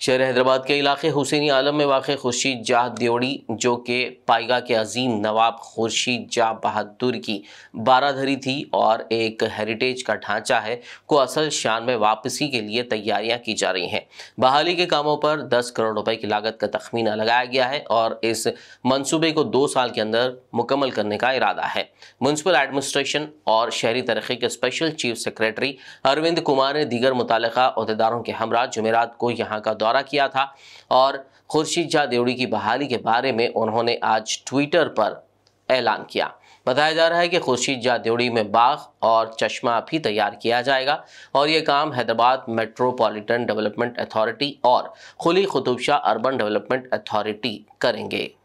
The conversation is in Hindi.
शहर हैदराबाद के इलाके हुसैनी आलम में वाक़ खुर्शीद जाह देवड़ी जो कि पाइगा के अजीम नवाब खुर्शीद जाह बहादुर की बाराधरी थी और एक हेरिटेज का ढांचा है को असल शान में वापसी के लिए तैयारियां की जा रही हैं बहाली के कामों पर 10 करोड़ रुपए की लागत का तखमीना लगाया गया है और इस मंसूबे को दो साल के अंदर मुकम्मल करने का इरादा है म्यूनसिपल एडमिनिस्ट्रेशन और शहरी तरक्की के special chief secretary Arvind Kumar ने दीगर मुतल अहदेदारों के हमरा जमेरात को यहाँ का दौरा किया था और खुर्शीद झा देवड़ी की बहाली के बारे में उन्होंने आज ट्विटर पर ऐलान किया बताया जा रहा है कि खुर्शीद झा देवड़ी में बाघ और चश्मा भी तैयार किया जाएगा और ये काम हैदराबाद मेट्रोपॉलिटन डेवलपमेंट अथॉरिटी और Quli Qutb Shah urban development authority करेंगे